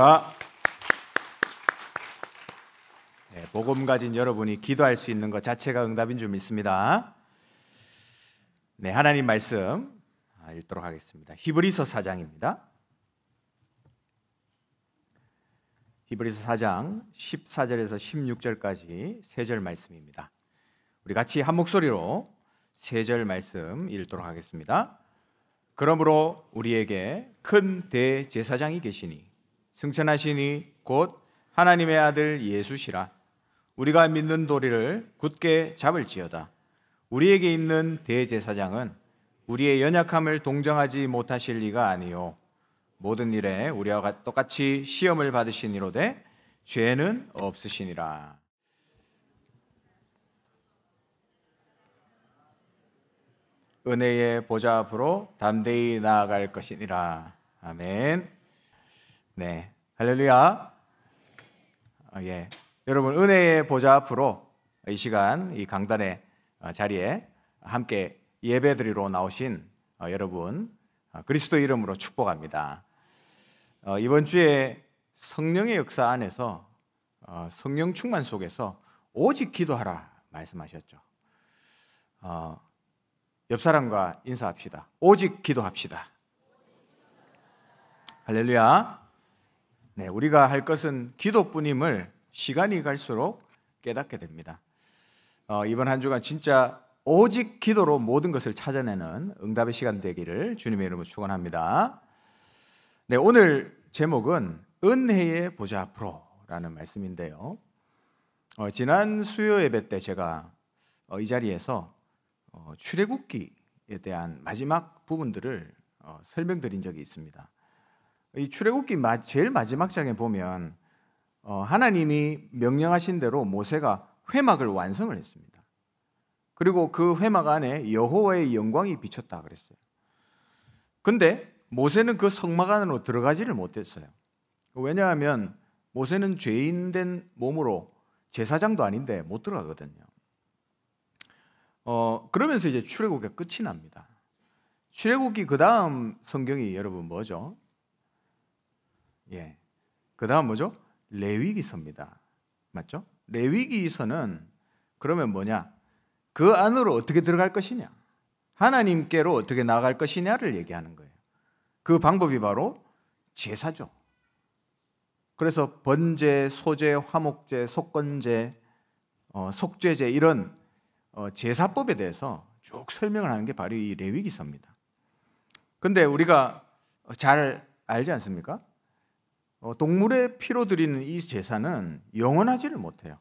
할렐루야. 네, 복음 가진 여러분이 기도할 수 있는 것 자체가 응답인 줄 믿습니다. 네, 하나님 말씀 아, 읽도록 하겠습니다. 히브리서 4장입니다. 히브리서 4장 14절에서 16절까지 세절 말씀입니다. 우리 같이 한 목소리로 세절 말씀 읽도록 하겠습니다. 그러므로 우리에게 큰 대제사장이 계시니 승천하시니 곧 하나님의 아들 예수시라. 우리가 믿는 도리를 굳게 잡을지어다. 우리에게 있는 대제사장은 우리의 연약함을 동정하지 못하실 리가 아니요 모든 일에 우리와 똑같이 시험을 받으시니로되 죄는 없으시니라. 은혜의 보좌 앞으로 담대히 나아갈 것이니라. 아멘. 네. 할렐루야. 아, 예. 여러분 은혜의 보좌 앞으로 이 시간 이 강단의 어, 자리에 함께 예배드리러 나오신 어, 여러분 그리스도 이름으로 축복합니다. 이번 주에 성령의 역사 안에서 성령 충만 속에서 오직 기도하라 말씀하셨죠. 옆 사람과 인사합시다. 오직 기도합시다. 할렐루야. 네, 우리가 할 것은 기도뿐임을 시간이 갈수록 깨닫게 됩니다. 어, 이번 한 주간 진짜 오직 기도로 모든 것을 찾아내는 응답의 시간 되기를 주님의 이름으로 축원합니다. 네, 오늘 제목은 은혜의 보좌 앞으로라는 말씀인데요. 어, 지난 수요 예배 때 제가 어, 이 자리에서 어, 출애굽기에 대한 마지막 부분들을 어, 설명드린 적이 있습니다. 이 출애굽기 제일 마지막 장에 보면 어, 하나님이 명령하신 대로 모세가 회막을 완성을 했습니다. 그리고 그 회막 안에 여호와의 영광이 비쳤다 그랬어요. 근데 모세는 그 성막 안으로 들어가지를 못했어요. 왜냐하면 모세는 죄인된 몸으로 제사장도 아닌데 못 들어가거든요. 어, 그러면서 이제 출애굽이 기 끝이 납니다. 출애굽기 그 다음 성경이 여러분 뭐죠? 예. 그다음 뭐죠? 레위기서입니다. 맞죠? 레위기서는 그러면 뭐냐? 그 안으로 어떻게 들어갈 것이냐? 하나님께로 어떻게 나갈 것이냐를 얘기하는 거예요. 그 방법이 바로 제사죠. 그래서 번제, 소제, 화목제, 속건제, 어, 속죄제 이런 어, 제사법에 대해서 쭉 설명을 하는 게 바로 이 레위기서입니다. 근데 우리가 잘 알지 않습니까? 어, 동물의 피로 드리는 이 제사는 영원하지를 못해요.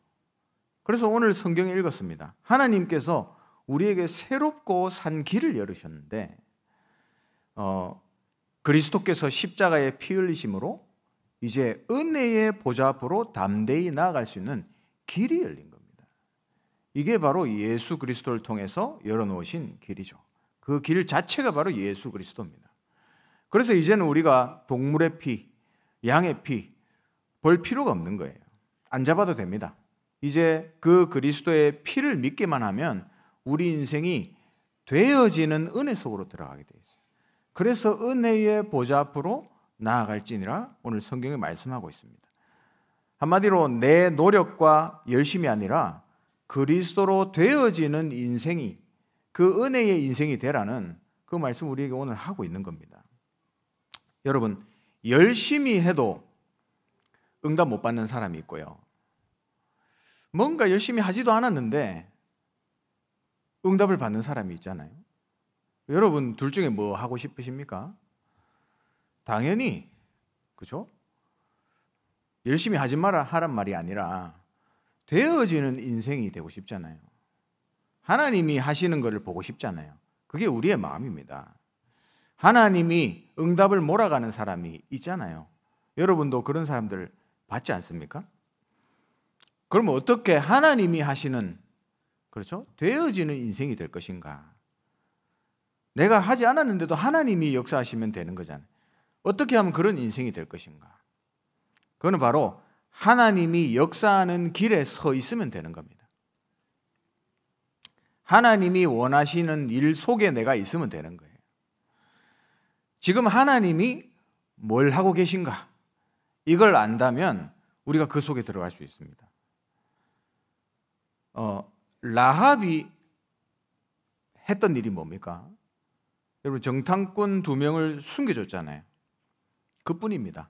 그래서 오늘 성경에 읽었습니다. 하나님께서 우리에게 새롭고 산 길을 열으셨는데 어, 그리스도께서 십자가에피 흘리심으로 이제 은혜의 보좌 앞으로 담대히 나아갈 수 있는 길이 열린 겁니다. 이게 바로 예수 그리스도를 통해서 열어놓으신 길이죠. 그 길 자체가 바로 예수 그리스도입니다. 그래서 이제는 우리가 동물의 피, 양의 피, 볼 필요가 없는 거예요. 안 잡아도 됩니다. 이제 그 그리스도의 피를 믿기만 하면 우리 인생이 되어지는 은혜 속으로 들어가게 돼 있어요. 그래서 은혜의 보좌 앞으로 나아갈지니라 오늘 성경이 말씀하고 있습니다. 한마디로 내 노력과 열심이 아니라 그리스도로 되어지는 인생이 그 은혜의 인생이 되라는 그 말씀 우리에게 오늘 하고 있는 겁니다. 여러분 열심히 해도 응답 못 받는 사람이 있고요. 뭔가 열심히 하지도 않았는데 응답을 받는 사람이 있잖아요. 여러분 둘 중에 뭐 하고 싶으십니까? 당연히 그죠? 열심히 하지 마라 하란 말이 아니라 되어지는 인생이 되고 싶잖아요. 하나님이 하시는 것을 보고 싶잖아요. 그게 우리의 마음입니다. 하나님이 응답을 몰아가는 사람이 있잖아요. 여러분도 그런 사람들 받지 않습니까? 그러면 어떻게 하나님이 하시는 그렇죠? 되어지는 인생이 될 것인가? 내가 하지 않았는데도 하나님이 역사하시면 되는 거잖아요. 어떻게 하면 그런 인생이 될 것인가? 그거는 바로 하나님이 역사하는 길에 서 있으면 되는 겁니다. 하나님이 원하시는 일 속에 내가 있으면 되는 거예요. 지금 하나님이 뭘 하고 계신가? 이걸 안다면 우리가 그 속에 들어갈 수 있습니다. 어, 라합이 했던 일이 뭡니까? 여러분 정탐꾼 두 명을 숨겨줬잖아요. 그뿐입니다.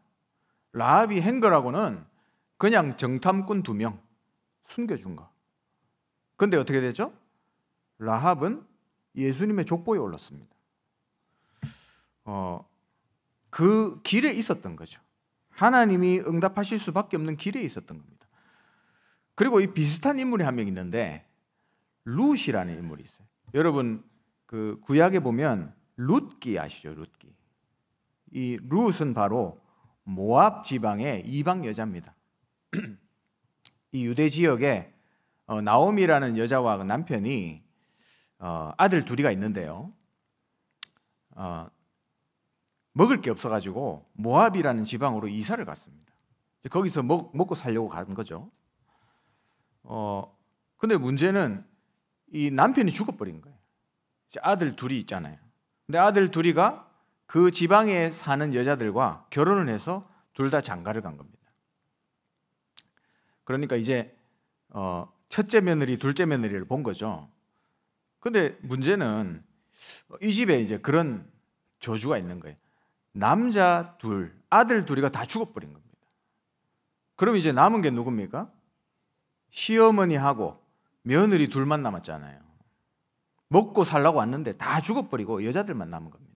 라합이 한 거라고는 그냥 정탐꾼 두 명 숨겨준 거. 근데 어떻게 되죠? 라합은 예수님의 족보에 올랐습니다. 어, 그 길에 있었던 거죠. 하나님이 응답하실 수밖에 없는 길에 있었던 겁니다. 그리고 이 비슷한 인물이 한 명 있는데 룻이라는 인물이 있어요. 여러분 그 구약에 보면 룻기 아시죠? 룻기. 이 룻은 바로 모압 지방의 이방 여자입니다. 이 유대 지역에 어, 나옴이라는 여자와 남편이 어, 아들 둘이가 있는데요. 어, 먹을 게 없어가지고 모압이라는 지방으로 이사를 갔습니다. 거기서 먹, 먹고 살려고 간 거죠. 어, 근데 문제는 이 남편이 죽어버린 거예요. 아들 둘이 있잖아요. 근데 아들 둘이가 그 지방에 사는 여자들과 결혼을 해서 둘 다 장가를 간 겁니다. 그러니까 이제 어, 첫째 며느리, 둘째 며느리를 본 거죠. 근데 문제는 이 집에 이제 그런 저주가 있는 거예요. 남자 둘, 아들 둘이가 다 죽어버린 겁니다. 그럼 이제 남은 게 누굽니까? 시어머니하고 며느리 둘만 남았잖아요. 먹고 살라고 왔는데 다 죽어버리고 여자들만 남은 겁니다.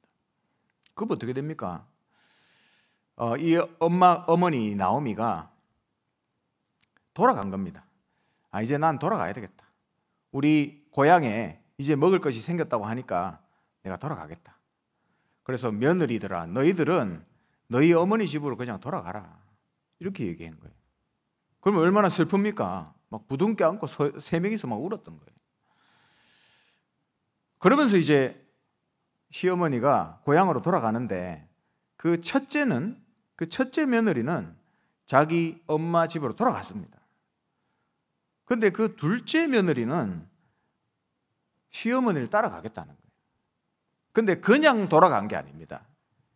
그럼 어떻게 됩니까? 어, 이 엄마, 어머니 나오미가 돌아간 겁니다. 아, 이제 난 돌아가야 되겠다. 우리 고향에 이제 먹을 것이 생겼다고 하니까 내가 돌아가겠다. 그래서 며느리들아 너희들은 너희 어머니 집으로 그냥 돌아가라 이렇게 얘기한 거예요. 그러면 얼마나 슬픕니까? 막 부둥켜 안고 서, 세 명이서 막 울었던 거예요. 그러면서 이제 시어머니가 고향으로 돌아가는데 그 첫째는 그 첫째 며느리는 자기 엄마 집으로 돌아갔습니다. 그런데 그 둘째 며느리는 시어머니를 따라가겠다는 거예요. 근데 그냥 돌아간 게 아닙니다.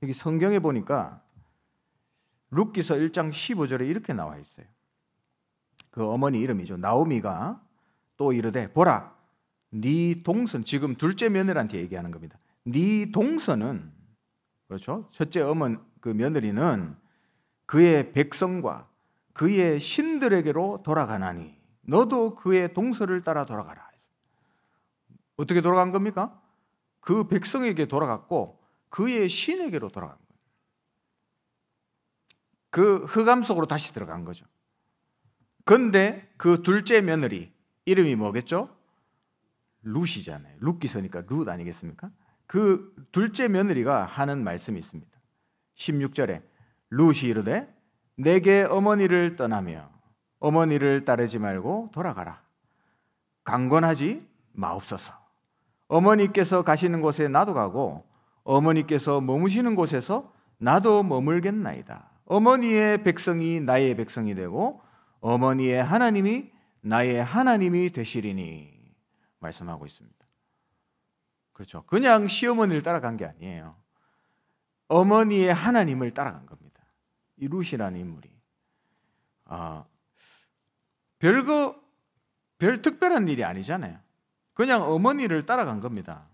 여기 성경에 보니까 룻기서 1장 15절에 이렇게 나와 있어요. 그 어머니 이름이죠. 나오미가 또 이르되 보라 네 동선 지금 둘째 며느리한테 얘기하는 겁니다. 네 동선은 그렇죠? 첫째 어머그 며느리는 그의 백성과 그의 신들에게로 돌아가나니 너도 그의 동서를 따라 돌아가라. 어떻게 돌아간 겁니까? 그 백성에게 돌아갔고 그의 신에게로 돌아간 거예요. 그 흑암 속으로 다시 들어간 거죠. 근데 그 둘째 며느리 이름이 뭐겠죠? 루시잖아요루기서니까루 아니겠습니까? 그 둘째 며느리가 하는 말씀이 있습니다. 16절에 루시 이르되 내게 어머니를 떠나며 어머니를 따르지 말고 돌아가라. 강건하지 마옵소서. 어머니께서 가시는 곳에 나도 가고 어머니께서 머무시는 곳에서 나도 머물겠나이다. 어머니의 백성이 나의 백성이 되고 어머니의 하나님이 나의 하나님이 되시리니 말씀하고 있습니다. 그렇죠. 그냥 시어머니를 따라간 게 아니에요. 어머니의 하나님을 따라간 겁니다. 이루시라는 인물이. 아, 별거, 별 특별한 일이 아니잖아요. 그냥 어머니를 따라간 겁니다.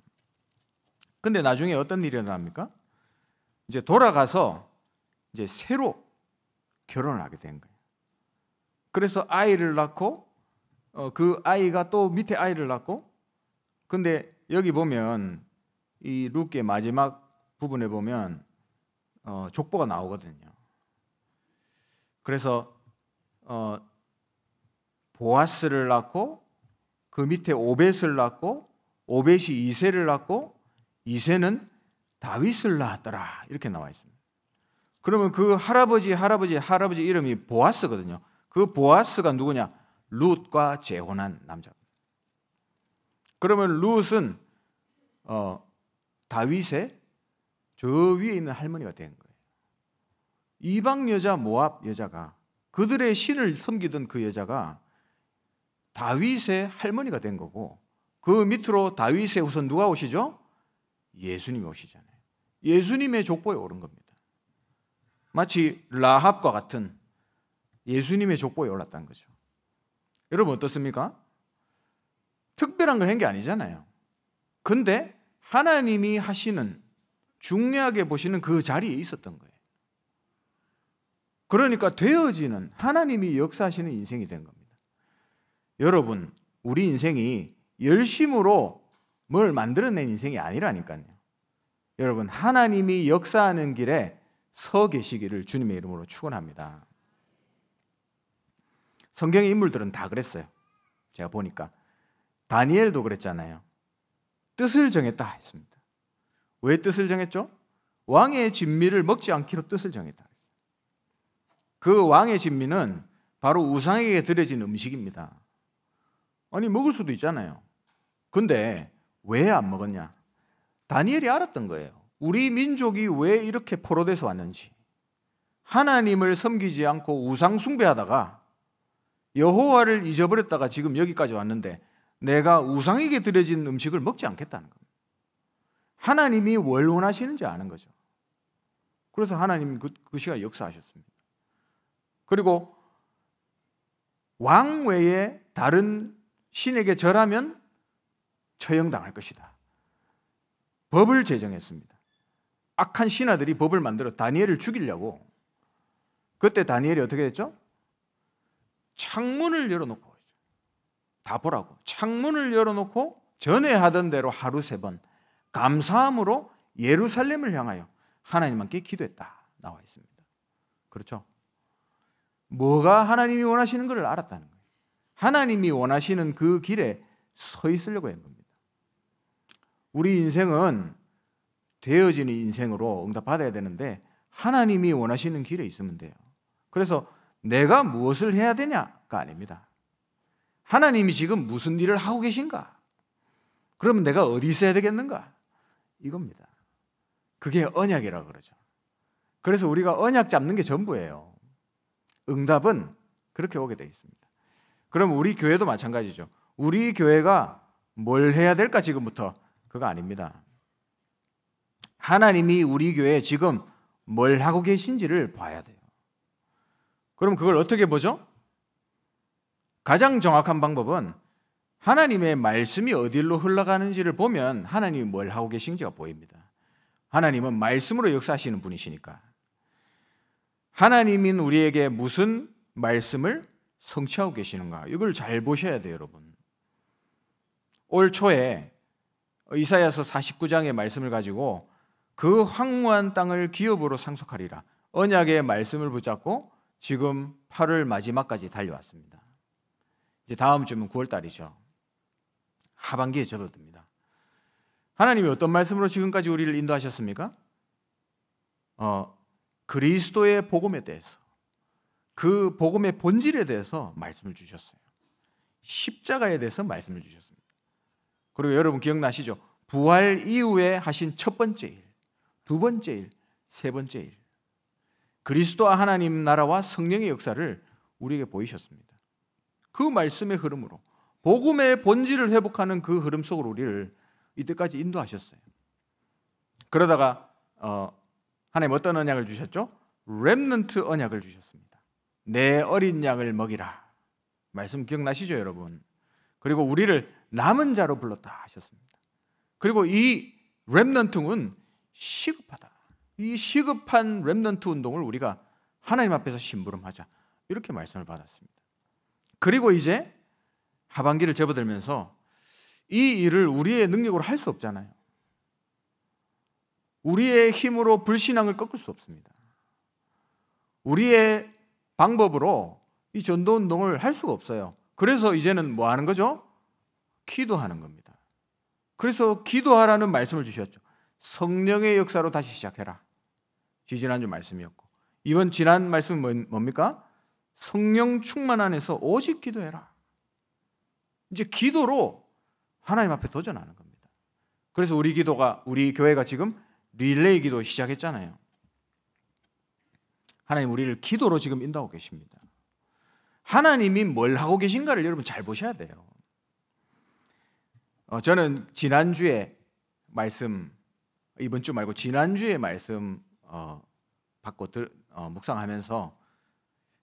근데 나중에 어떤 일이 일어납니까? 이제 돌아가서 이제 새로 결혼을 하게 된 거예요. 그래서 아이를 낳고 어, 그 아이가 또 밑에 아이를 낳고 근데 여기 보면 이 룩의 마지막 부분에 보면 어, 족보가 나오거든요. 그래서 어, 보아스를 낳고 그 밑에 오벳을 낳고 오벳이 이세를 낳고 이세는 다윗을 낳았더라 이렇게 나와 있습니다. 그러면 그 할아버지 할아버지 할아버지 이름이 보아스거든요. 그 보아스가 누구냐? 룻과 재혼한 남자. 그러면 룻은 어, 다윗의 저 위에 있는 할머니가 된 거예요. 이방 여자 모압 여자가 그들의 신을 섬기던 그 여자가 다윗의 할머니가 된 거고 그 밑으로 다윗의 후손 누가 오시죠? 예수님이 오시잖아요. 예수님의 족보에 오른 겁니다. 마치 라합과 같은 예수님의 족보에 올랐다는 거죠. 여러분 어떻습니까? 특별한 걸 한 게 아니잖아요. 근데 하나님이 하시는 중요하게 보시는 그 자리에 있었던 거예요. 그러니까 되어지는 하나님이 역사하시는 인생이 된 겁니다. 여러분, 우리 인생이 열심으로 뭘 만들어낸 인생이 아니라니까요. 여러분, 하나님이 역사하는 길에 서 계시기를 주님의 이름으로 축원합니다. 성경의 인물들은 다 그랬어요. 제가 보니까 다니엘도 그랬잖아요. 뜻을 정했다 했습니다. 왜 뜻을 정했죠? 왕의 진미를 먹지 않기로 뜻을 정했다. 그 왕의 진미는 바로 우상에게 드려진 음식입니다. 아니 먹을 수도 있잖아요. 근데 왜 안 먹었냐? 다니엘이 알았던 거예요. 우리 민족이 왜 이렇게 포로돼서 왔는지. 하나님을 섬기지 않고 우상 숭배하다가 여호와를 잊어버렸다가 지금 여기까지 왔는데 내가 우상에게 드려진 음식을 먹지 않겠다는 겁니다. 하나님이 월 원하시는지 아는 거죠. 그래서 하나님 그, 그 시간 역사하셨습니다. 그리고 왕 외에 다른 신에게 절하면 처형당할 것이다. 법을 제정했습니다. 악한 신하들이 법을 만들어 다니엘을 죽이려고 그때 다니엘이 어떻게 됐죠? 창문을 열어놓고 다 보라고 창문을 열어놓고 전에 하던 대로 하루 세 번 감사함으로 예루살렘을 향하여 하나님께 기도했다 나와 있습니다. 그렇죠? 뭐가 하나님이 원하시는 것을 알았다는 거예요. 하나님이 원하시는 그 길에 서 있으려고 한 겁니다. 우리 인생은 되어지는 인생으로 응답받아야 되는데 하나님이 원하시는 길에 있으면 돼요. 그래서 내가 무엇을 해야 되냐가 아닙니다. 하나님이 지금 무슨 일을 하고 계신가? 그러면 내가 어디 있어야 되겠는가? 이겁니다. 그게 언약이라고 그러죠. 그래서 우리가 언약 잡는 게 전부예요. 응답은 그렇게 오게 되어 있습니다. 그럼 우리 교회도 마찬가지죠. 우리 교회가 뭘 해야 될까 지금부터 그거 아닙니다. 하나님이 우리 교회에 지금 뭘 하고 계신지를 봐야 돼요. 그럼 그걸 어떻게 보죠? 가장 정확한 방법은 하나님의 말씀이 어디로 흘러가는지를 보면 하나님이 뭘 하고 계신지가 보입니다. 하나님은 말씀으로 역사하시는 분이시니까. 하나님인 우리에게 무슨 말씀을 성취하고 계시는가? 이걸 잘 보셔야 돼요, 여러분. 올 초에 이사야서 49장의 말씀을 가지고 그 황무한 땅을 기업으로 상속하리라. 언약의 말씀을 붙잡고 지금 8월 마지막까지 달려왔습니다. 이제 다음 주면 9월 달이죠. 하반기에 접어듭니다. 하나님이 어떤 말씀으로 지금까지 우리를 인도하셨습니까? 어, 그리스도의 복음에 대해서 그 복음의 본질에 대해서 말씀을 주셨어요. 십자가에 대해서 말씀을 주셨습니다. 그리고 여러분 기억나시죠? 부활 이후에 하신 첫 번째 일, 두 번째 일, 세 번째 일. 그리스도와 하나님 나라와 성령의 역사를 우리에게 보이셨습니다. 그 말씀의 흐름으로 복음의 본질을 회복하는 그 흐름 속으로 우리를 이때까지 인도하셨어요. 그러다가 어, 하나님 어떤 언약을 주셨죠? 렘넌트 언약을 주셨습니다. 내 어린 양을 먹이라. 말씀 기억나시죠, 여러분? 그리고 우리를 남은 자로 불렀다 하셨습니다. 그리고 이 렘넌트는 시급하다. 이 시급한 렘넌트 운동을 우리가 하나님 앞에서 심부름하자. 이렇게 말씀을 받았습니다. 그리고 이제 하반기를 접어들면서 이 일을 우리의 능력으로 할 수 없잖아요. 우리의 힘으로 불신앙을 꺾을 수 없습니다. 우리의 방법으로 이 전도 운동을 할 수가 없어요. 그래서 이제는 뭐 하는 거죠? 기도하는 겁니다. 그래서 기도하라는 말씀을 주셨죠. 성령의 역사로 다시 시작해라. 지지난주 말씀이었고. 이번 지난 말씀은 뭡니까? 성령 충만 안에서 오직 기도해라. 이제 기도로 하나님 앞에 도전하는 겁니다. 그래서 우리 기도가 우리 교회가 지금 릴레이 기도 시작했잖아요. 하나님 우리를 기도로 지금 인도하고 계십니다. 하나님이 뭘 하고 계신가를 여러분 잘 보셔야 돼요. 어, 저는 지난주에 말씀 이번 주 말고 지난주에 말씀 어, 받고 들, 어, 묵상하면서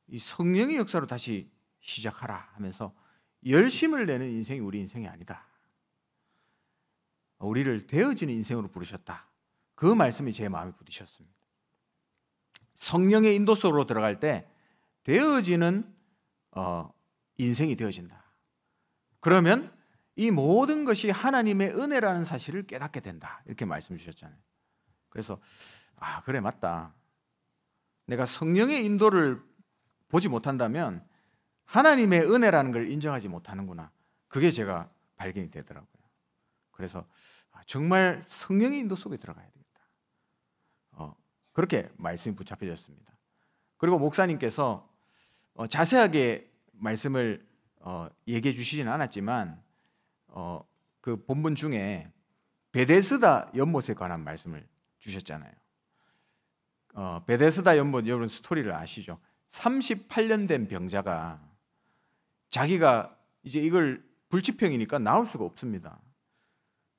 이 성령의 역사로 다시 시작하라 하면서 열심을 내는 인생이 우리 인생이 아니다. 우리를 되어지는 인생으로 부르셨다. 그 말씀이 제 마음에 부딪혔습니다. 성령의 인도 속으로 들어갈 때 되어지는 어, 인생이 되어진다. 그러면 이 모든 것이 하나님의 은혜라는 사실을 깨닫게 된다. 이렇게 말씀 주셨잖아요. 그래서 아 그래 맞다. 내가 성령의 인도를 보지 못한다면 하나님의 은혜라는 걸 인정하지 못하는구나. 그게 제가 발견이 되더라고요. 그래서 아, 정말 성령의 인도 속에 들어가야 돼요. 그렇게 말씀이 붙잡혀졌습니다. 그리고 목사님께서 어, 자세하게 말씀을 어, 얘기해 주시지 않았지만 어, 그 본문 중에 베데스다 연못에 관한 말씀을 주셨잖아요. 어, 베데스다 연못 여러분 스토리를 아시죠? 38년 된 병자가 자기가 이제 이걸 불치병이니까 나올 수가 없습니다.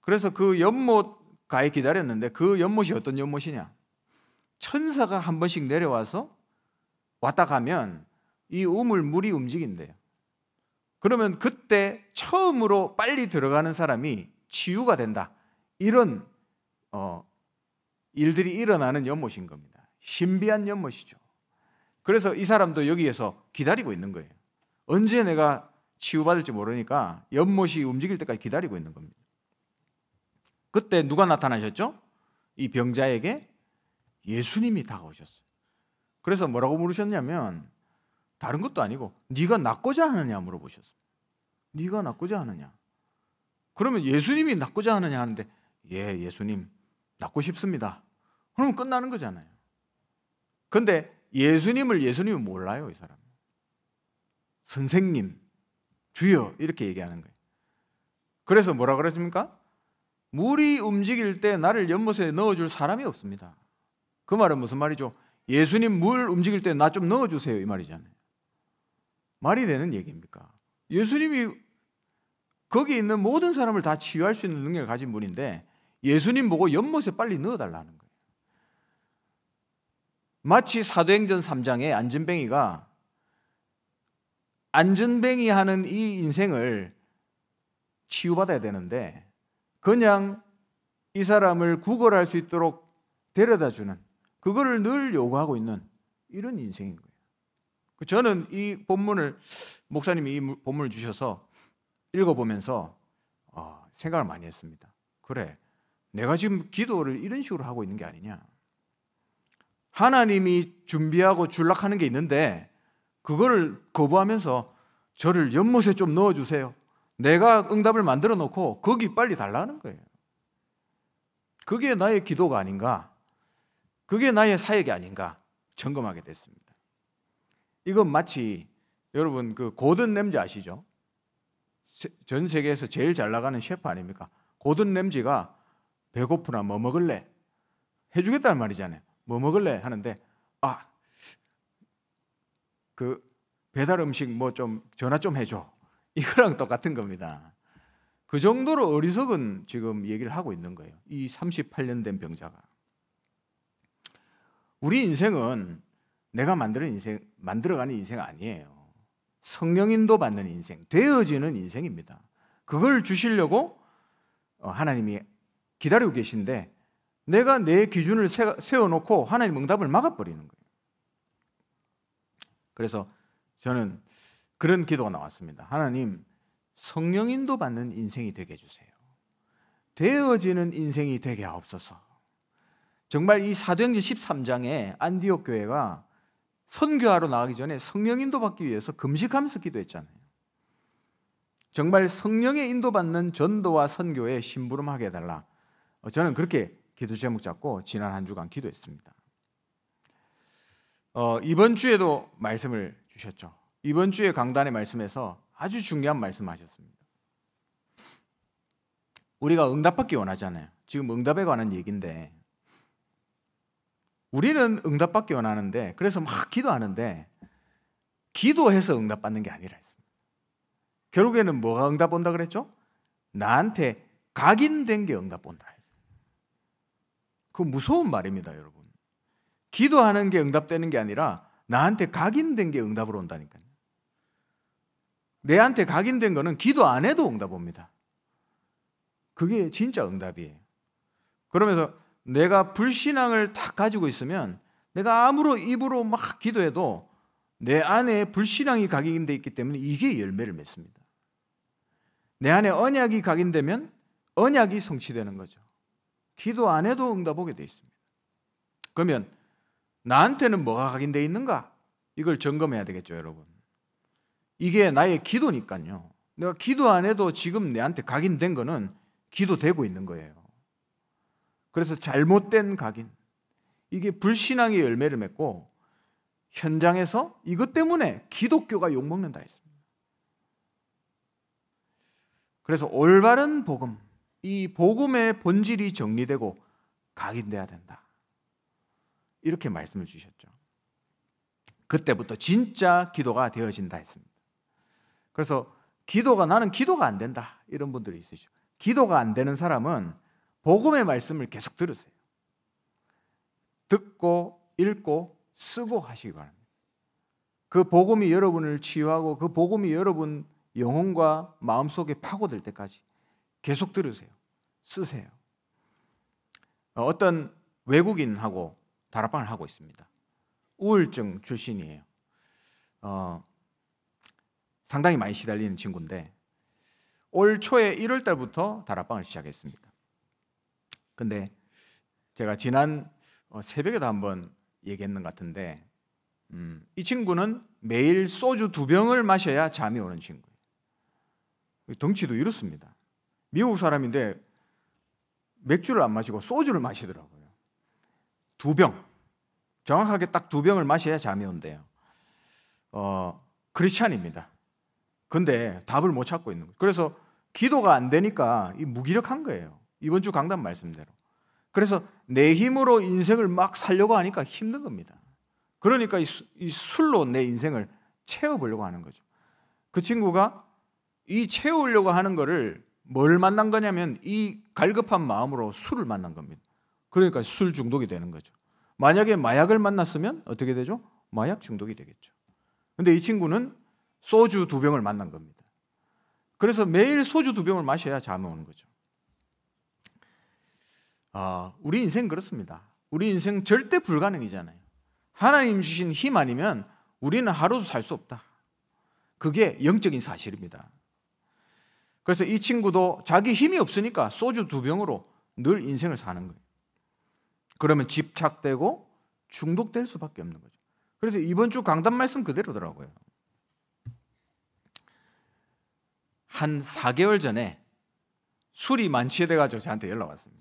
그래서 그 연못 가에 기다렸는데 그 연못이 어떤 연못이냐? 천사가 한 번씩 내려와서 왔다 가면 이 우물 물이 움직인대요. 그러면 그때 처음으로 빨리 들어가는 사람이 치유가 된다. 이런 어, 일들이 일어나는 연못인 겁니다. 신비한 연못이죠. 그래서 이 사람도 여기에서 기다리고 있는 거예요. 언제 내가 치유받을지 모르니까 연못이 움직일 때까지 기다리고 있는 겁니다. 그때 누가 나타나셨죠? 이 병자에게 예수님이 다가오셨어요. 그래서 뭐라고 물으셨냐면 다른 것도 아니고 네가 낫고자 하느냐 물어보셨어요. 네가 낫고자 하느냐. 그러면 예수님이 낫고자 하느냐 하는데 예, 예수님 낫고 싶습니다. 그러면 끝나는 거잖아요. 근데 예수님을 예수님은 몰라요, 이 사람. 선생님, 주여 이렇게 얘기하는 거예요. 그래서 뭐라 그랬습니까? 물이 움직일 때 나를 연못에 넣어줄 사람이 없습니다. 그 말은 무슨 말이죠? 예수님 물 움직일 때 나 좀 넣어주세요 이 말이잖아요. 말이 되는 얘기입니까? 예수님이 거기 있는 모든 사람을 다 치유할 수 있는 능력을 가진 분인데 예수님 보고 연못에 빨리 넣어달라는 거예요. 마치 사도행전 3장에 안진뱅이가 안전뱅이 하는 이 인생을 치유받아야 되는데 그냥 이 사람을 구걸할 수 있도록 데려다 주는 그거를 늘 요구하고 있는 이런 인생인 거예요. 그 저는 이 본문을 목사님이 이 본문을 주셔서 읽어보면서 어, 생각을 많이 했습니다. 그래, 내가 지금 기도를 이런 식으로 하고 있는 게 아니냐? 하나님이 준비하고 줄락하는 게 있는데 그거를 거부하면서 저를 연못에 좀 넣어주세요. 내가 응답을 만들어 놓고 거기 빨리 달라는 거예요. 그게 나의 기도가 아닌가 그게 나의 사역이 아닌가 점검하게 됐습니다. 이건 마치 여러분 그 고든 램지 아시죠? 전 세계에서 제일 잘 나가는 셰프 아닙니까? 고든 램지가 배고프나 뭐 먹을래? 해주겠다는 말이잖아요. 뭐 먹을래? 하는데 아, 그 배달 음식 뭐 좀 전화 좀 해줘. 이거랑 똑같은 겁니다. 그 정도로 어리석은 지금 얘기를 하고 있는 거예요. 이 38년 된 병자가. 우리 인생은 내가 만드는 인생, 만들어가는 인생 아니에요. 성령인도 받는 인생, 되어지는 인생입니다. 그걸 주시려고 어, 하나님이 기다리고 계신데 내가 내 기준을 세워놓고 하나님 응답을 막아버리는 거예요. 그래서 저는 그런 기도가 나왔습니다. 하나님, 성령인도 받는 인생이 되게 해주세요. 되어지는 인생이 되게 하옵소서. 정말 이 사도행전 13장에 안디옥 교회가 선교하러 나가기 전에 성령 인도받기 위해서 금식하면서 기도했잖아요. 정말 성령의 인도받는 전도와 선교에 심부름하게 해달라. 어, 저는 그렇게 기도 제목 잡고 지난 한 주간 기도했습니다. 어, 이번 주에도 말씀을 주셨죠. 이번 주에 강단의 말씀에서 아주 중요한 말씀하셨습니다. 우리가 응답받기 원하잖아요. 지금 응답에 관한 얘기인데 우리는 응답받기 원하는데 그래서 막 기도하는데 기도해서 응답받는 게 아니라 결국에는 뭐가 응답 온다 그랬죠? 나한테 각인된 게 응답 온다. 그 무서운 말입니다, 여러분. 기도하는 게 응답되는 게 아니라 나한테 각인된 게 응답으로 온다니까요. 내한테 각인된 거는 기도 안 해도 응답 옵니다. 그게 진짜 응답이에요. 그러면서 내가 불신앙을 다 가지고 있으면 내가 아무로 입으로 막 기도해도 내 안에 불신앙이 각인되어 있기 때문에 이게 열매를 맺습니다. 내 안에 언약이 각인되면 언약이 성취되는 거죠. 기도 안 해도 응답하게 되어 있습니다. 그러면 나한테는 뭐가 각인되어 있는가? 이걸 점검해야 되겠죠, 여러분. 이게 나의 기도니까요. 내가 기도 안 해도 지금 내한테 각인된 거는 기도되고 있는 거예요. 그래서 잘못된 각인 이게 불신앙의 열매를 맺고 현장에서 이것 때문에 기독교가 욕먹는다 했습니다. 그래서 올바른 복음, 이 복음의 본질이 정리되고 각인돼야 된다. 이렇게 말씀을 주셨죠. 그때부터 진짜 기도가 되어진다 했습니다. 그래서 기도가 나는 기도가 안 된다 이런 분들이 있으시죠. 기도가 안 되는 사람은 복음의 말씀을 계속 들으세요. 듣고 읽고 쓰고 하시기 바랍니다. 그 복음이 여러분을 치유하고 그 복음이 여러분 영혼과 마음속에 파고들 때까지 계속 들으세요. 쓰세요. 어떤 외국인하고 다락방을 하고 있습니다. 우울증 출신이에요. 어, 상당히 많이 시달리는 친구인데 올 초에 1월 달부터 다락방을 시작했습니다. 근데 제가 지난 어, 새벽에도 한번 얘기했는 것 같은데 음, 이 친구는 매일 소주 두 병을 마셔야 잠이 오는 친구예요. 덩치도 이렇습니다. 미국 사람인데 맥주를 안 마시고 소주를 마시더라고요. 두 병. 정확하게 딱 두 병을 마셔야 잠이 온대요. 어, 크리스찬입니다. 근데 답을 못 찾고 있는 거예요. 그래서 기도가 안 되니까 이 무기력한 거예요. 이번 주 강단 말씀대로. 그래서 내 힘으로 인생을 막 살려고 하니까 힘든 겁니다. 그러니까 이, 이 술로 내 인생을 채워보려고 하는 거죠. 그 친구가 이 채우려고 하는 거를 뭘 만난 거냐면 이 갈급한 마음으로 술을 만난 겁니다. 그러니까 술 중독이 되는 거죠. 만약에 마약을 만났으면 어떻게 되죠? 마약 중독이 되겠죠. 근데 이 친구는 소주 두 병을 만난 겁니다. 그래서 매일 소주 두 병을 마셔야 잠이 오는 거죠. 어, 우리 인생 그렇습니다. 우리 인생 절대 불가능이잖아요. 하나님 주신 힘 아니면 우리는 하루도 살 수 없다. 그게 영적인 사실입니다. 그래서 이 친구도 자기 힘이 없으니까 소주 두 병으로 늘 인생을 사는 거예요. 그러면 집착되고 중독될 수밖에 없는 거죠. 그래서 이번 주 강단 말씀 그대로더라고요. 한 4개월 전에 술이 만취돼 가지고 저한테 연락 왔습니다.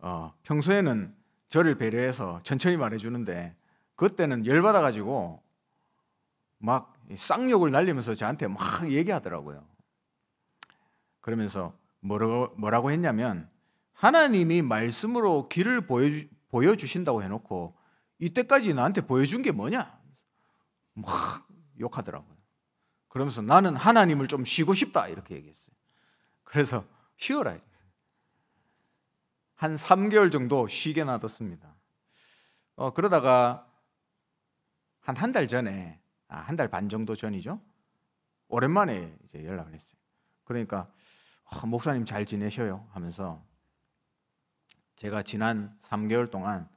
어, 평소에는 저를 배려해서 천천히 말해주는데 그때는 열받아가지고 막 쌍욕을 날리면서 저한테 막 얘기하더라고요. 그러면서 뭐라고, 뭐라고 했냐면 하나님이 말씀으로 길을 보여주, 보여주신다고 해놓고 이때까지 나한테 보여준 게 뭐냐? 막 욕하더라고요. 그러면서 나는 하나님을 좀 쉬고 싶다 이렇게 얘기했어요. 그래서 쉬어라. 한 3개월 정도 쉬게 놔뒀습니다. 어, 그러다가 한 한 달 전에 아, 한 달 반 정도 전이죠. 오랜만에 이제 연락을 했어요. 그러니까 어, 목사님 잘 지내셔요 하면서 제가 지난 3개월 동안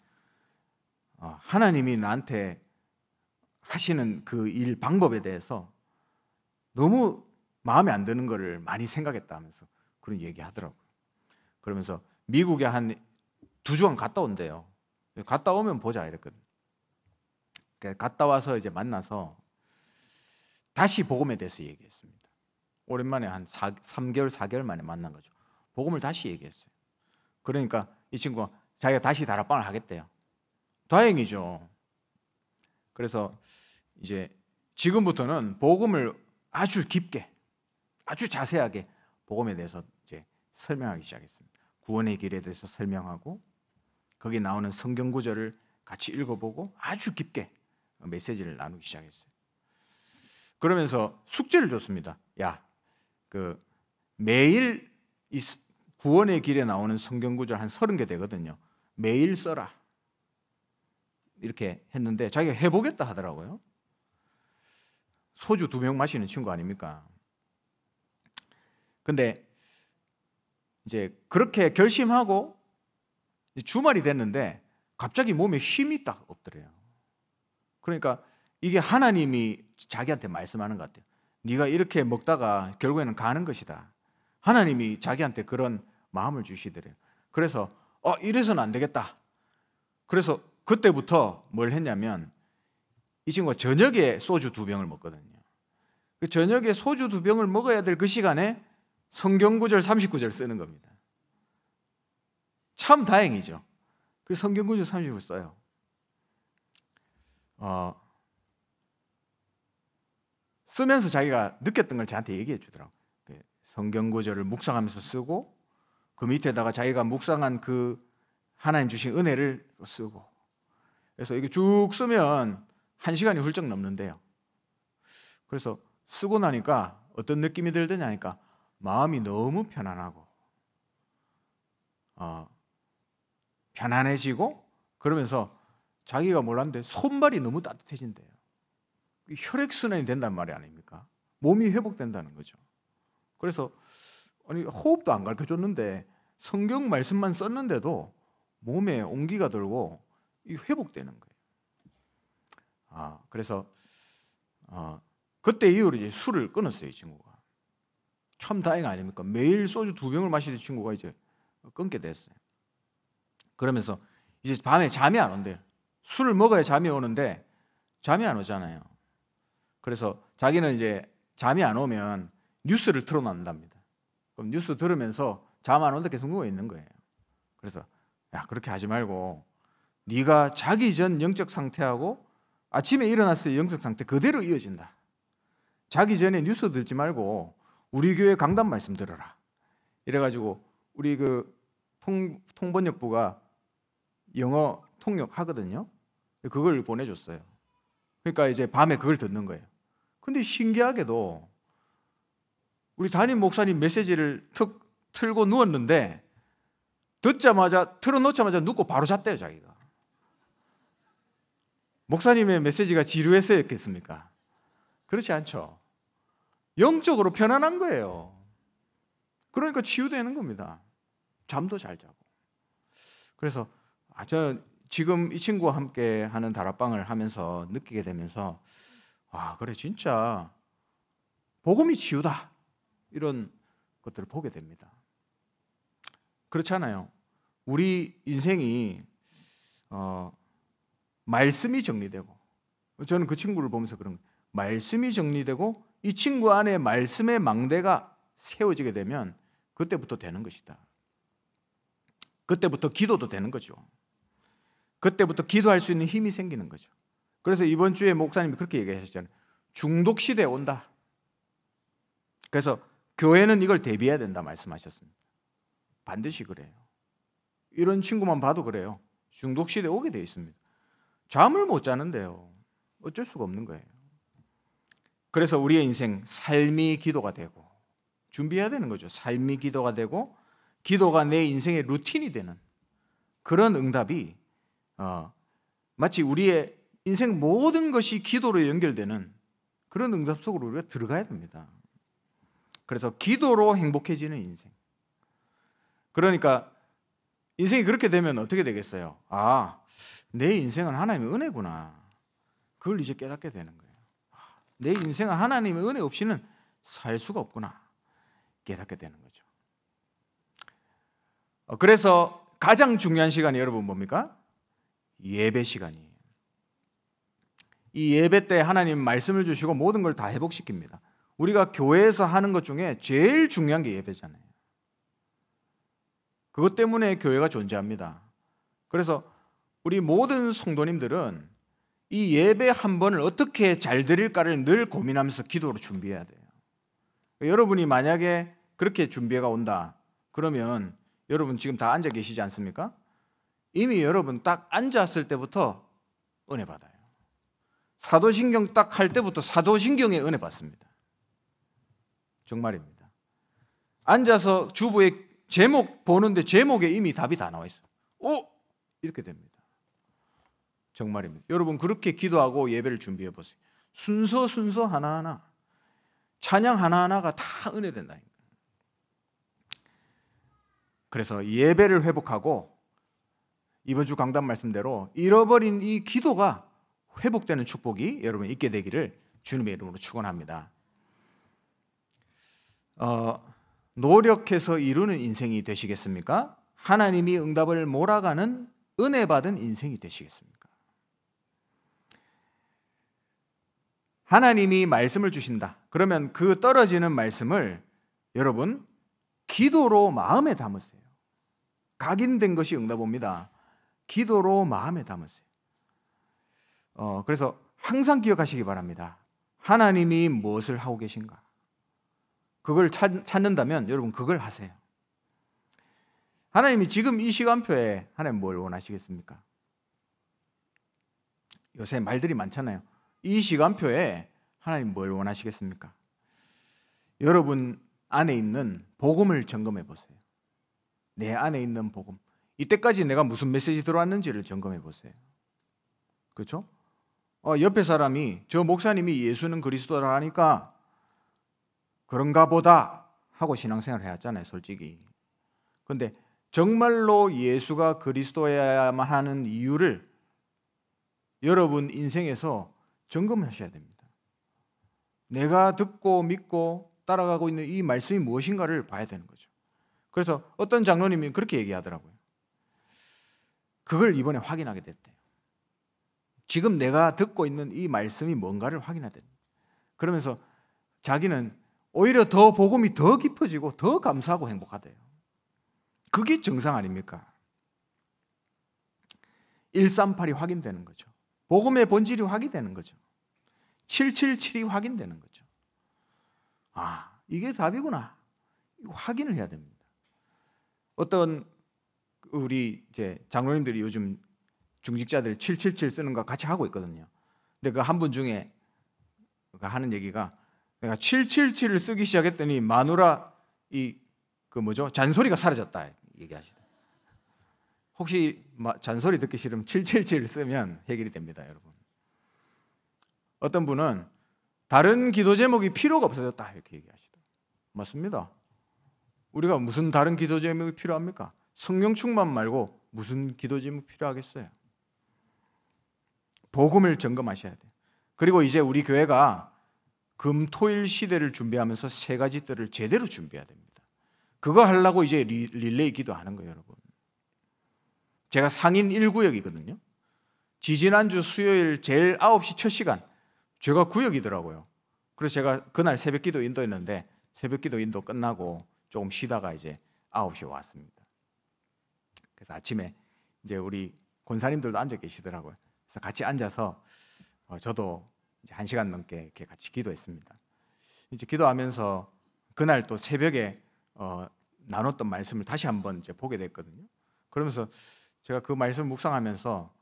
어, 하나님이 나한테 하시는 그 일 방법에 대해서 너무 마음에 안 드는 거를 많이 생각했다 하면서 그런 얘기 하더라고요. 그러면서 미국에 한 두 주간 갔다 온대요. 갔다 오면 보자 이랬거든. 그 갔다 와서 이제 만나서 다시 복음에 대해서 얘기했습니다. 오랜만에 한 4, 3개월, 4개월 만에 만난 거죠. 복음을 다시 얘기했어요. 그러니까 이 친구가 자기가 다시 다락방을 하겠대요. 다행이죠. 그래서 이제 지금부터는 복음을 아주 깊게, 아주 자세하게 복음에 대해서 이제 설명하기 시작했습니다. 구원의 길에 대해서 설명하고 거기 나오는 성경 구절을 같이 읽어보고 아주 깊게 메시지를 나누기 시작했어요. 그러면서 숙제를 줬습니다. 야, 그 매일 이 구원의 길에 나오는 성경 구절 한 서른 개 되거든요. 매일 써라. 이렇게 했는데 자기가 해보겠다 하더라고요. 소주 두병 마시는 친구 아닙니까? 근데 이제 그렇게 결심하고 주말이 됐는데 갑자기 몸에 힘이 딱 없더래요. 그러니까 이게 하나님이 자기한테 말씀하는 것 같아요. 네가 이렇게 먹다가 결국에는 가는 것이다. 하나님이 자기한테 그런 마음을 주시더래요. 그래서 어 이래서는 안 되겠다. 그래서 그때부터 뭘 했냐면 이 친구가 저녁에 소주 두 병을 먹거든요. 그 저녁에 소주 두 병을 먹어야 될 그 시간에 성경 구절 39절 쓰는 겁니다. 참 다행이죠. 그 성경 구절 39절 써요. 어, 쓰면서 자기가 느꼈던 걸 저한테 얘기해 주더라고. 그 성경 구절을 묵상하면서 쓰고 그 밑에다가 자기가 묵상한 그 하나님 주신 은혜를 쓰고 그래서 이게 쭉 쓰면 한 시간이 훌쩍 넘는데요. 그래서 쓰고 나니까 어떤 느낌이 들더냐니까 마음이 너무 편안하고 어, 편안해지고 그러면서 자기가 몰랐는데 손발이 너무 따뜻해진대요. 혈액 순환이 된단 말이 아닙니까? 몸이 회복된다는 거죠. 그래서 아니 호흡도 안 가르쳐 줬는데 성경 말씀만 썼는데도 몸에 온기가 돌고 회복되는 거예요. 아 그래서 어, 그때 이후로 이제 술을 끊었어요 이 친구가. 참 다행 아닙니까? 매일 소주 두 병을 마시던 친구가 이제 끊게 됐어요. 그러면서 이제 밤에 잠이 안 온대요. 술을 먹어야 잠이 오는데 잠이 안 오잖아요. 그래서 자기는 이제 잠이 안 오면 뉴스를 틀어놓는답니다. 그럼 뉴스 들으면서 잠 안 온다 계속 누워 있는 거예요. 그래서 야 그렇게 하지 말고 네가 자기 전 영적 상태하고 아침에 일어났을 영적 상태 그대로 이어진다. 자기 전에 뉴스 듣지 말고 우리 교회 강단 말씀 들어라. 이래가지고 우리 그 통, 번역부가 영어 통역 하거든요. 그걸 보내줬어요. 그러니까 이제 밤에 그걸 듣는 거예요. 근데 신기하게도 우리 담임 목사님 메시지를 툭 틀고 누웠는데 듣자마자 틀어놓자마자 눕고 바로 잤대요 자기가. 목사님의 메시지가 지루해서였겠습니까? 그렇지 않죠. 영적으로 편안한 거예요. 그러니까 치유되는 겁니다. 잠도 잘 자고. 그래서 아, 저 지금 이 친구와 함께 하는 다락방을 하면서 느끼게 되면서 아, 그래 진짜 복음이 치유다. 이런 것들을 보게 됩니다. 그렇잖아요. 우리 인생이 어, 말씀이 정리되고 저는 그 친구를 보면서 그런 거예요. 말씀이 정리되고 이 친구 안에 말씀의 망대가 세워지게 되면 그때부터 되는 것이다. 그때부터 기도도 되는 거죠. 그때부터 기도할 수 있는 힘이 생기는 거죠. 그래서 이번 주에 목사님이 그렇게 얘기하셨잖아요. 중독 시대에 온다. 그래서 교회는 이걸 대비해야 된다 말씀하셨습니다. 반드시 그래요. 이런 친구만 봐도 그래요. 중독 시대에 오게 돼 있습니다. 잠을 못 자는데요. 어쩔 수가 없는 거예요. 그래서 우리의 인생 삶이 기도가 되고 준비해야 되는 거죠. 삶이 기도가 되고 기도가 내 인생의 루틴이 되는 그런 응답이 어, 마치 우리의 인생 모든 것이 기도로 연결되는 그런 응답 속으로 우리가 들어가야 됩니다. 그래서 기도로 행복해지는 인생. 그러니까 인생이 그렇게 되면 어떻게 되겠어요? 아, 내 인생은 하나님의 은혜구나. 그걸 이제 깨닫게 되는 거예요. 내 인생은 하나님의 은혜 없이는 살 수가 없구나 깨닫게 되는 거죠. 어, 그래서 가장 중요한 시간이 여러분 뭡니까? 예배 시간이에요. 이 예배 때 하나님 말씀을 주시고 모든 걸 다 회복시킵니다. 우리가 교회에서 하는 것 중에 제일 중요한 게 예배잖아요. 그것 때문에 교회가 존재합니다. 그래서 우리 모든 성도님들은 이 예배 한 번을 어떻게 잘 드릴까를 늘 고민하면서 기도로 준비해야 돼요. 여러분이 만약에 그렇게 준비가 온다. 그러면 여러분 지금 다 앉아 계시지 않습니까? 이미 여러분 딱 앉았을 때부터 은혜 받아요. 사도신경 딱 할 때부터 사도신경에 은혜 받습니다. 정말입니다. 앉아서 주부의 제목 보는데 제목에 이미 답이 다 나와 있어요. 오! 어? 이렇게 됩니다. 정말입니다. 여러분 그렇게 기도하고 예배를 준비해 보세요. 순서 순서 하나하나 찬양 하나하나가 다 은혜 된다. 그래서 예배를 회복하고 이번 주 강단 말씀대로 잃어버린 이 기도가 회복되는 축복이 여러분 있게 되기를 주님의 이름으로 축원합니다. 어, 노력해서 이루는 인생이 되시겠습니까? 하나님이 응답을 몰아가는 은혜 받은 인생이 되시겠습니까? 하나님이 말씀을 주신다. 그러면 그 떨어지는 말씀을 여러분 기도로 마음에 담으세요. 각인된 것이 응답옵니다. 기도로 마음에 담으세요. 어, 그래서 항상 기억하시기 바랍니다. 하나님이 무엇을 하고 계신가? 그걸 찾, 찾는다면 여러분 그걸 하세요. 하나님이 지금 이 시간표에 하나님 뭘 원하시겠습니까? 요새 말들이 많잖아요. 이 시간표에 하나님 뭘 원하시겠습니까? 여러분 안에 있는 복음을 점검해 보세요. 내 안에 있는 복음. 이때까지 내가 무슨 메시지 들어왔는지를 점검해 보세요. 그렇죠? 어, 옆에 사람이 저 목사님이 예수는 그리스도라니까 그런가 보다 하고 신앙생활 해왔잖아요, 솔직히. 근데 정말로 예수가 그리스도여야만 하는 이유를 여러분 인생에서 점검하셔야 됩니다. 내가 듣고 믿고 따라가고 있는 이 말씀이 무엇인가를 봐야 되는 거죠. 그래서 어떤 장로님이 그렇게 얘기하더라고요. 그걸 이번에 확인하게 됐대요. 지금 내가 듣고 있는 이 말씀이 뭔가를 확인하대. 그러면서 자기는 오히려 더 복음이 더 깊어지고 더 감사하고 행복하대요. 그게 정상 아닙니까? 138이 확인되는 거죠. 복음의 본질이 확인되는 거죠. 777이 확인되는 거죠. 아, 이게 답이구나. 확인을 해야 됩니다. 어떤 우리 이제 장로님들이 요즘 중직자들 777 쓰는 거 같이 하고 있거든요. 근데 그 한 분 중에 그 하는 얘기가 내가 777을 쓰기 시작했더니 마누라 이 그 뭐죠? 잔소리가 사라졌다 얘기하시다. 혹시 잔소리 듣기 싫으면 777을 쓰면 해결이 됩니다, 여러분. 어떤 분은 다른 기도 제목이 필요가 없어졌다 이렇게 얘기하시다. 맞습니다. 우리가 무슨 다른 기도 제목이 필요합니까? 성령 충만 말고 무슨 기도 제목 필요하겠어요? 복음을 점검하셔야 돼요. 그리고 이제 우리 교회가 금토일 시대를 준비하면서 세 가지 뜰을 제대로 준비해야 됩니다. 그거 하려고 이제 릴레이 기도하는 거예요, 여러분. 제가 상인 1구역이거든요. 지지난주 수요일 제일 9시 첫 시간 죄가 구역이더라고요. 그래서 제가 그날 새벽 기도 인도했는데 새벽 기도 인도 끝나고 조금 쉬다가 이제 9시에 왔습니다. 그래서 아침에 이제 우리 권사님들도 앉아 계시더라고요. 그래서 같이 앉아서 어, 저도 이제 한 시간 넘게 이렇게 같이 기도했습니다. 이제 기도하면서 그날 또 새벽에 어, 나눴던 말씀을 다시 한번 이제 보게 됐거든요. 그러면서 제가 그 말씀 을 묵상하면서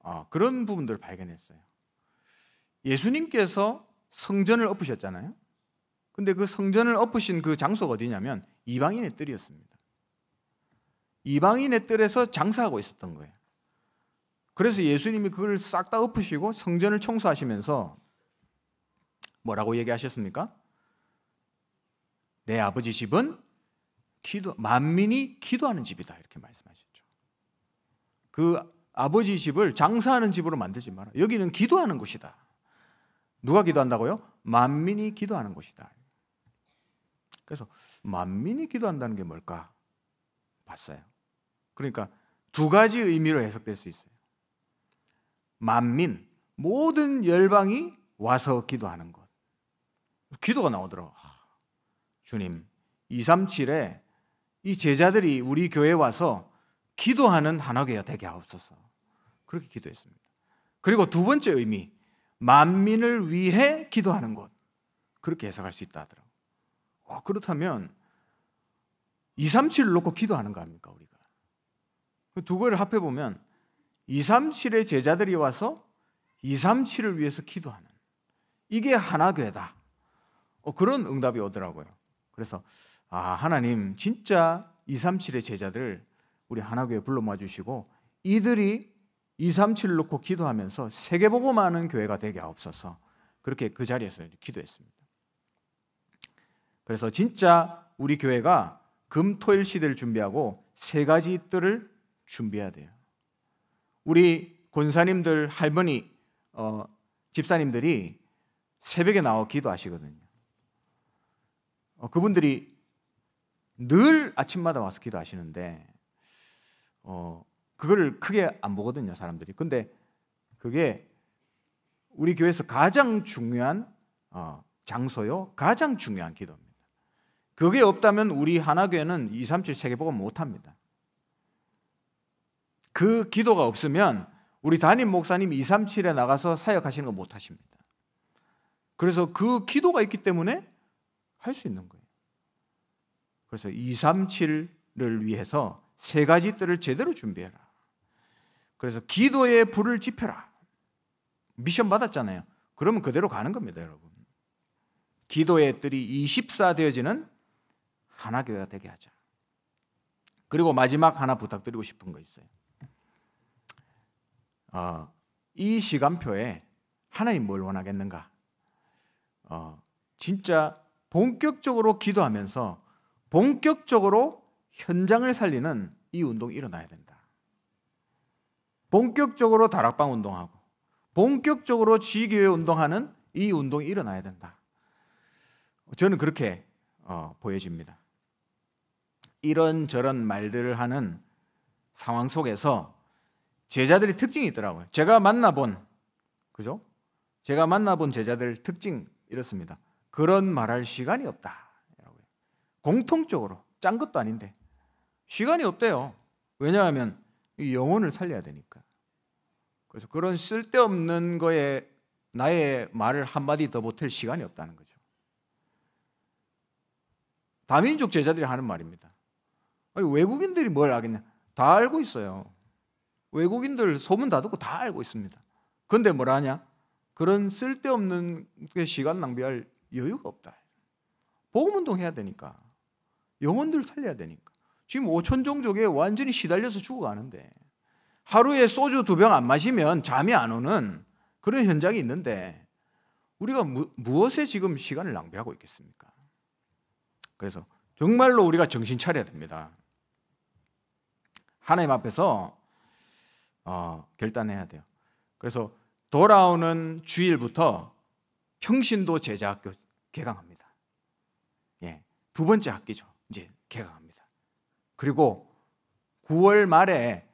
어, 그런 부분들을 발견했어요. 예수님께서 성전을 엎으셨잖아요. 근데 그 성전을 엎으신 그 장소가 어디냐면 이방인의 뜰이었습니다. 이방인의 뜰에서 장사하고 있었던 거예요. 그래서 예수님이 그걸 싹 다 엎으시고 성전을 청소하시면서 뭐라고 얘기하셨습니까? 내 아버지 집은 기도 만민이 기도하는 집이다 이렇게 말씀하셨죠. 그 아버지 집을 장사하는 집으로 만들지 마라. 여기는 기도하는 곳이다. 누가 기도한다고요? 만민이 기도하는 곳이다. 그래서 만민이 기도한다는 게 뭘까? 봤어요. 그러니까 두 가지 의미로 해석될 수 있어요. 만민, 모든 열방이 와서 기도하는 것. 기도가 나오더라고. 아, 주님, 237에 이 제자들이 우리 교회 와서 기도하는 한화교회가 되게 하옵소서. 그렇게 기도했습니다. 그리고 두 번째 의미, 만민을 위해 기도하는 곳. 그렇게 해석할 수 있다 하더라고. 와, 어, 그렇다면 2, 3, 7을 놓고 기도하는 거 아닙니까, 우리가? 두 개를 합해 보면 2, 3, 7의 제자들이 와서 2, 3, 7을 위해서 기도하는 이게 하나교회다. 어, 그런 응답이 오더라고요. 그래서 아, 하나님 진짜 2, 3, 7의 제자들 우리 하나교회 불러 모아 주시고 이들이 237 놓고 기도하면서 세계보고많은 교회가 되게 하옵소서 그렇게 그 자리에서 기도했습니다. 그래서 진짜 우리 교회가 금토일 시대를 준비하고 세 가지 뜰을 준비해야 돼요. 우리 권사님들, 할머니, 어, 집사님들이 새벽에 나와 기도하시거든요. 어, 그분들이 늘 아침마다 와서 기도하시는데 어, 그걸 크게 안 보거든요, 사람들이. 근데 그게 우리 교회에서 가장 중요한 어, 장소요, 가장 중요한 기도입니다. 그게 없다면 우리 하나교회는 2, 3, 7 세계보가 못합니다. 그 기도가 없으면 우리 담임 목사님 2, 3, 7에 나가서 사역하시는 거 못하십니다. 그래서 그 기도가 있기 때문에 할 수 있는 거예요. 그래서 2, 3, 7을 위해서 세 가지 뜰을 제대로 준비해라. 그래서 기도의 불을 지펴라. 미션 받았잖아요. 그러면 그대로 가는 겁니다, 여러분. 기도의 뜰이 24 되어지는 하나교회가 되게 하자. 그리고 마지막 하나 부탁드리고 싶은 거 있어요. 어, 이 시간표에 하나님 뭘 원하겠는가? 어, 진짜 본격적으로 기도하면서 본격적으로 현장을 살리는 이 운동이 일어나야 된다. 본격적으로 다락방 운동하고 본격적으로 지교회 운동하는 이 운동이 일어나야 된다. 저는 그렇게 어, 보여집니다. 이런저런 말들을 하는 상황 속에서 제자들이 특징이 있더라고요. 제가 만나본 그죠? 제가 만나본 제자들 특징 이렇습니다. 그런 말할 시간이 없다. 공통적으로 짠 것도 아닌데 시간이 없대요. 왜냐하면 영혼을 살려야 되니까. 그래서 그런 쓸데없는 거에 나의 말을 한마디 더 못할 시간이 없다는 거죠. 다민족 제자들이 하는 말입니다. 아니, 외국인들이 뭘 알겠냐? 다 알고 있어요. 외국인들 소문 다 듣고 다 알고 있습니다. 근데 뭘 하냐? 그런 쓸데없는 시간 낭비할 여유가 없다. 복음 운동 해야 되니까. 영혼들 살려야 되니까. 지금 오천 종족에 완전히 시달려서 죽어가는데 하루에 소주 두 병 안 마시면 잠이 안 오는 그런 현장이 있는데 우리가 무, 무엇에 지금 시간을 낭비하고 있겠습니까? 그래서 정말로 우리가 정신 차려야 됩니다. 하나님 앞에서 어, 결단해야 돼요. 그래서 돌아오는 주일부터 평신도 제자학교 개강합니다. 예, 두 번째 학기죠. 이제 개강합니다. 그리고 9월 말에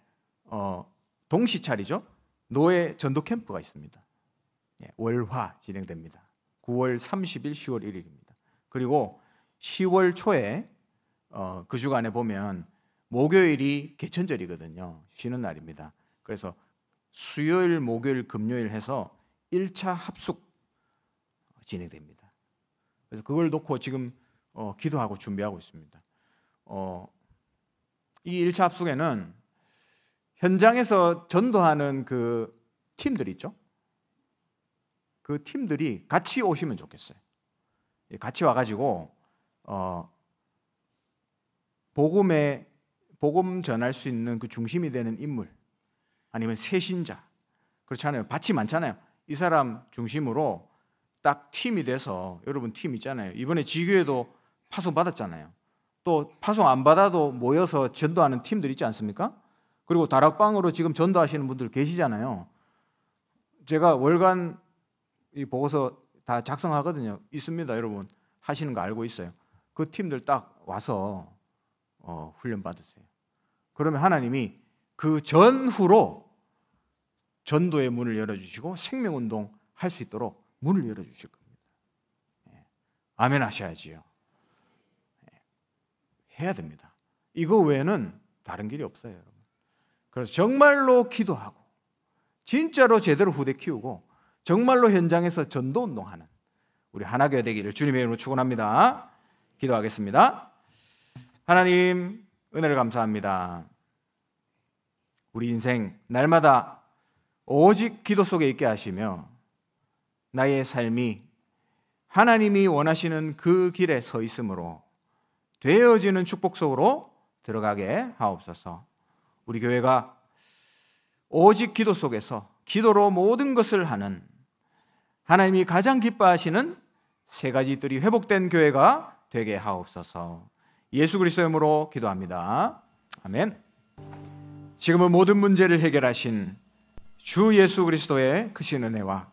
어, 동시찰이죠. 노예 전도 캠프가 있습니다. 예, 월화 진행됩니다. 9월 30일, 10월 1일입니다. 그리고 10월 초에 어, 그 주간에 보면 목요일이 개천절이거든요. 쉬는 날입니다. 그래서 수요일, 목요일, 금요일 해서 1차 합숙 진행됩니다. 그래서 그걸 놓고 지금 어, 기도하고 준비하고 있습니다. 어, 이 1차 합숙에는 현장에서 전도하는 그 팀들 있죠? 그 팀들이 같이 오시면 좋겠어요. 예, 같이 와가지고 어, 복음에 복음 전할 수 있는 그 중심이 되는 인물 아니면 세신자 그렇지않아요 밭이 많잖아요. 이 사람 중심으로 딱 팀이 돼서 여러분 팀 있잖아요. 이번에 지교에도 파송 받았잖아요. 또 파송 안 받아도 모여서 전도하는 팀들 있지 않습니까? 그리고 다락방으로 지금 전도하시는 분들 계시잖아요. 제가 월간 이 보고서 다 작성하거든요. 있습니다, 여러분. 하시는 거 알고 있어요. 그 팀들 딱 와서 어, 훈련 받으세요. 그러면 하나님이 그 전후로 전도의 문을 열어주시고 생명운동 할 수 있도록 문을 열어주실 겁니다. 예. 아멘 하셔야지요. 해야 됩니다. 이거 외에는 다른 길이 없어요, 여러분. 그래서 정말로 기도하고 진짜로 제대로 후대 키우고 정말로 현장에서 전도 운동하는 우리 하나교회 되기를 주님의 이름으로 축원합니다. 기도하겠습니다. 하나님 은혜를 감사합니다. 우리 인생 날마다 오직 기도 속에 있게 하시며 나의 삶이 하나님이 원하시는 그 길에 서 있으므로 되어지는 축복 속으로 들어가게 하옵소서. 우리 교회가 오직 기도 속에서 기도로 모든 것을 하는 하나님이 가장 기뻐하시는 세 가지 뜰이 회복된 교회가 되게 하옵소서. 예수 그리스도의 이름으로 기도합니다. 아멘. 지금은 모든 문제를 해결하신 주 예수 그리스도의 크신 은혜와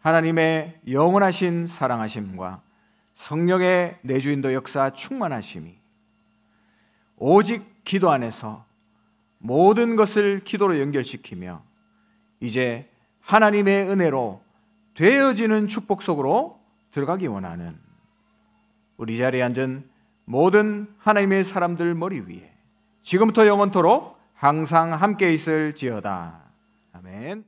하나님의 영원하신 사랑하심과 성령의 내주인도 역사 충만하심이 오직 기도 안에서 모든 것을 기도로 연결시키며 이제 하나님의 은혜로 되어지는 축복 속으로 들어가기 원하는 우리 자리에 앉은 모든 하나님의 사람들 머리 위에 지금부터 영원토록 항상 함께 있을지어다. 아멘.